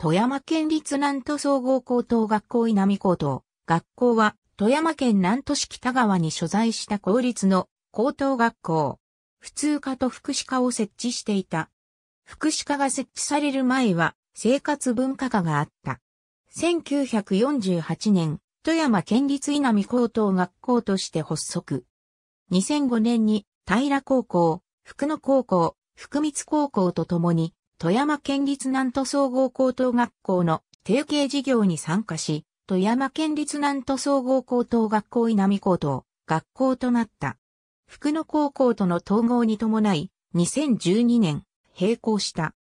富山県立南都総合高等学校稲見高等。学校は、富山県南都市北川に所在した公立の高等学校。普通科と福祉科を設置していた。福祉科が設置される前は、生活文化科があった。1948年、富山県立稲見高等学校として発足。2005年に、平高校、福野高校、福光高校とともに、富山県立南都総合高等学校の提携事業に参加し、富山県立南都総合高等学校稲見高等学校となった。福野高校との統合に伴い、2012年、閉校した。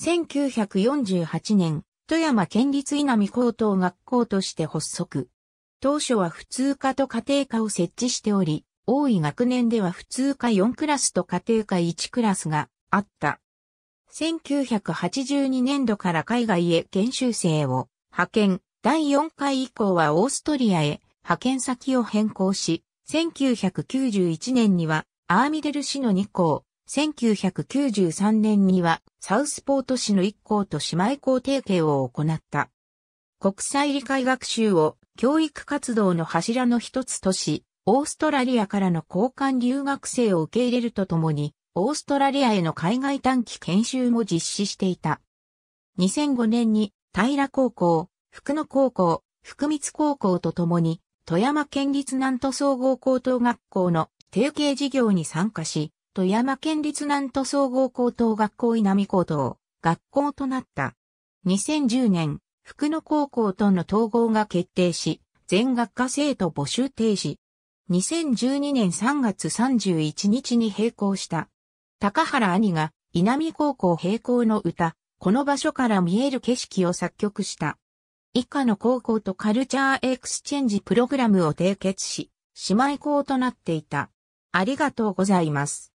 1948年、富山県立稲見高等学校として発足。当初は普通科と家庭科を設置しており、多い学年では普通科4クラスと家庭科1クラスがあった。1982年度から海外へ研修生を派遣、第4回以降はオーストリアへ派遣先を変更し、1991年にはアーミデル市の2校、1993年にはサウスポート市の1校と姉妹校提携を行った。国際理解学習を教育活動の柱の一つとし、オーストラリアからの交換留学生を受け入れるとともに、オーストラリアへの海外短期研修も実施していた。2005年に平高校、福野高校、福光高校とともに、富山県立南都総合高等学校の提携事業に参加し、富山県立南都総合高等学校稲見高等学校となった。2010年、福野高校との統合が決定し、全学科生徒募集停止。2012年3月31日に閉校した。高原兄が稲見高校並行の歌、この場所から見える景色を作曲した。以下の高校とカルチャーエクスチェンジプログラムを締結し、姉妹校となっていた。ありがとうございます。